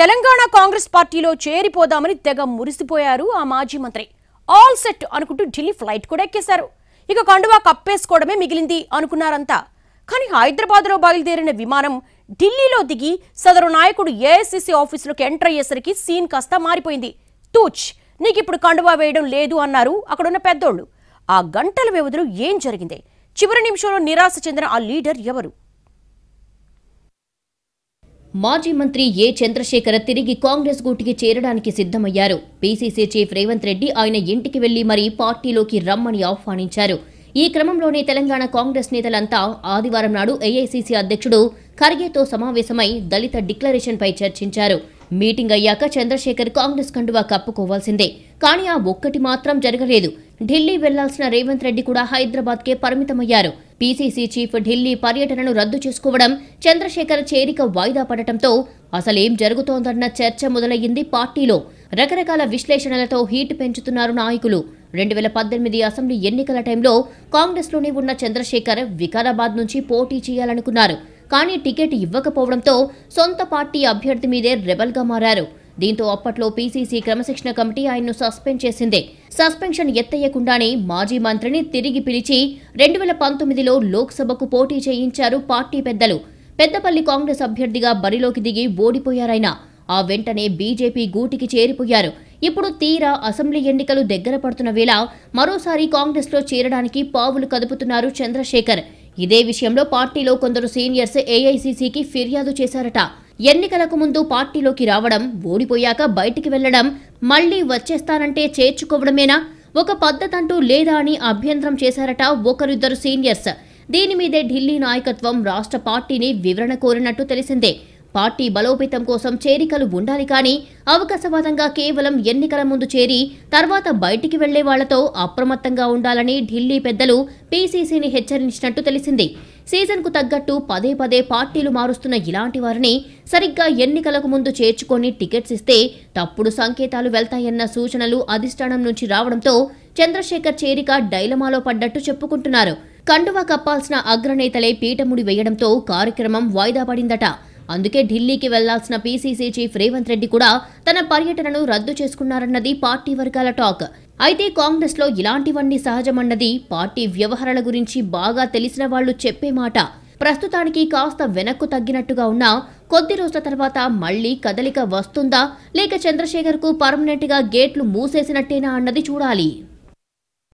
తెలంగాణ కాంగ్రెస్ పార్టీలో చేరిపోదామని తెగ మురిసిపోయారు ఆ మాజీ మంత్రి ఆల్ సెట్ అనుకుంటూ ఢిల్లీ ఫ్లైట్ కూడా ఎక్కేశారు ఇక కండువా కప్పేసుకోవడమే మిగిలింది అనుకున్నారంతా కానీ హైదరాబాద్లో బయలుదేరిన విమానం ఢిల్లీలో దిగి సదరు నాయకుడు ఏఐసిసి ఆఫీసులోకి ఎంటర్ అయ్యేసరికి సీన్ కాస్త మారిపోయింది తూచ్ నీకు ఇప్పుడు కండువా వేయడం లేదు అన్నారు అక్కడున్న పెద్దోళ్ళు ఆ గంటల వ్యవధిలో ఏం జరిగింది చివరి నిమిషంలో నిరాశ చెందిన ఆ లీడర్ ఎవరు మాజీ మంత్రి ఏ చంద్రశేఖర్ తిరిగి కాంగ్రెస్ గూటికి చేరడానికి సిద్ధమయ్యారు పీసీసీ చీఫ్ రేవంత్ రెడ్డి ఆయన ఇంటికి వెళ్లి మరీ పార్టీలోకి రమ్మని ఆహ్వానించారు ఈ క్రమంలోనే తెలంగాణ కాంగ్రెస్ నేతలంతా ఆదివారం నాడు ఏఐసీసీ అధ్యక్షుడు ఖర్గేతో సమావేశమై దళిత డిక్లరేషన్పై చర్చించారు మీటింగ్ అయ్యాక చంద్రశేఖర్ కాంగ్రెస్ కండువా కప్పుకోవాల్సిందే కానీ ఆ ఒక్కటి మాత్రం జరగలేదు ఢిల్లీ వెళ్లాల్సిన రేవంత్ రెడ్డి కూడా హైదరాబాద్కే పరిమితమయ్యారు పీసీసీ చీఫ్ ఢిల్లీ పర్యటనను రద్దు చేసుకోవడం చంద్రశేఖర్ చేరిక వాయిదా పడటంతో అసలేం జరుగుతోందన్న చర్చ మొదలయ్యింది పార్టీలో రకరకాల విశ్లేషణలతో హీట్ పెంచుతున్నారు నాయకులు రెండు వేల పద్దెనిమిది అసెంబ్లీ ఎన్నికల టైంలో కాంగ్రెస్లోనే ఉన్న చంద్రశేఖర్ వికారాబాద్ నుంచి పోటీ చేయాలనుకున్నారు కానీ టికెట్ ఇవ్వకపోవడంతో సొంత పార్టీ అభ్యర్థి మీదే రెబల్గా మారారు దీంతో అప్పట్లో పీసీసీ క్రమశిక్షణ కమిటీ ఆయన్ను సస్పెండ్ చేసింది సస్పెన్షన్ ఎత్తయ్యకుండానే మాజీ మంత్రిని తిరిగి పిలిచి రెండు వేల పంతొమ్మిదిలో లోక్సభకు పోటీ చేయించారు పార్టీ పెద్దలు పెద్దపల్లి కాంగ్రెస్ అభ్యర్థిగా బరిలోకి దిగి ఓడిపోయారాయన ఆ వెంటనే బీజేపీ గూటికి చేరిపోయారు ఇప్పుడు తీరా అసెంబ్లీ ఎన్నికలు దగ్గర పడుతున్న వేళ మరోసారి కాంగ్రెస్లో చేరడానికి పావులు కదుపుతున్నారు చంద్రశేఖర్ ఇదే విషయంలో పార్టీలో కొందరు సీనియర్స్ ఏఐసీసీకి ఫిర్యాదు చేశారట ఎన్నికలకు ముందు పార్టీలోకి రావడం ఓడిపోయాక బయటికి వెళ్లడం మళ్లీ వచ్చేస్తానంటే చేర్చుకోవడమేనా ఒక పద్ధతంటూ లేదా అని అభ్యంతరం చేశారట ఒకరిద్దరు సీనియర్స్ దీని మీదే ఢిల్లీ నాయకత్వం రాష్ట్ర పార్టీని వివరణ కోరినట్టు తెలిసిందే పార్టీ బలోపేతం కోసం చేరికలు ఉండాలి కానీ అవకాశవాదంగా కేవలం ఎన్నికల ముందు చేరి తర్వాత బయటికి వెళ్లే వాళ్లతో అప్రమత్తంగా ఉండాలని ఢిల్లీ పెద్దలు పీసీసీని హెచ్చరించినట్టు తెలిసింది సీజన్కు తగ్గట్టు పదే పదే పార్టీలు మారుస్తున్న ఇలాంటి వారిని సరిగ్గా ఎన్నికలకు ముందు చేర్చుకొని టికెట్స్ ఇస్తే తప్పుడు సంకేతాలు వెళ్తాయన్న సూచనలు అధిష్టానం నుంచి రావడంతో చంద్రశేఖర్ చేరిక డైలమాలో పడ్డట్టు చెప్పుకుంటున్నారు కండువా కప్పాల్సిన అగ్రనేతలే పీఠముడి వేయడంతో కార్యక్రమం వాయిదా పడిందట అందుకే ఢిల్లీకి వెళ్లాల్సిన పీసీసీ చీఫ్ రేవంత్ రెడ్డి కూడా తన పర్యటనను రద్దు చేసుకున్నారన్నది పార్టీ వర్గాల టాక్ అయితే కాంగ్రెస్లో ఇలాంటివన్నీ సహజమన్నది పార్టీ వ్యవహారాల గురించి బాగా తెలిసిన వాళ్ళు చెప్పే మాట ప్రస్తుతానికి కాస్త వెనక్కు తగ్గినట్టుగా ఉన్నా కొద్ది రోజుల తర్వాత మళ్లీ కదలిక వస్తుందా లేక చంద్రశేఖర్కు పర్మనెంట్గా గేట్లు మూసేసినట్టేనా అన్నది చూడాలి